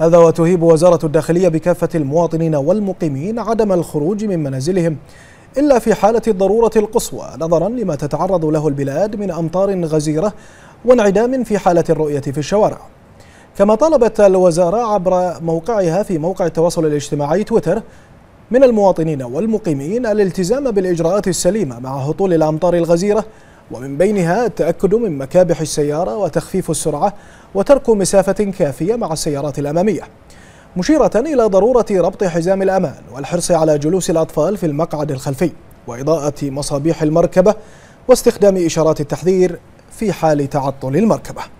هذا وتهيب وزارة الداخلية بكافة المواطنين والمقيمين عدم الخروج من منازلهم إلا في حالة الضرورة القصوى نظرا لما تتعرض له البلاد من أمطار غزيرة وانعدام في حالة الرؤية في الشوارع كما طلبت الوزارة عبر موقعها في موقع التواصل الاجتماعي تويتر من المواطنين والمقيمين الالتزام بالإجراءات السليمة مع هطول الأمطار الغزيرة ومن بينها التأكد من مكابح السيارة وتخفيف السرعة وترك مسافة كافية مع السيارات الأمامية مشيرة إلى ضرورة ربط حزام الأمان والحرص على جلوس الأطفال في المقعد الخلفي وإضاءة مصابيح المركبة واستخدام إشارات التحذير في حال تعطل المركبة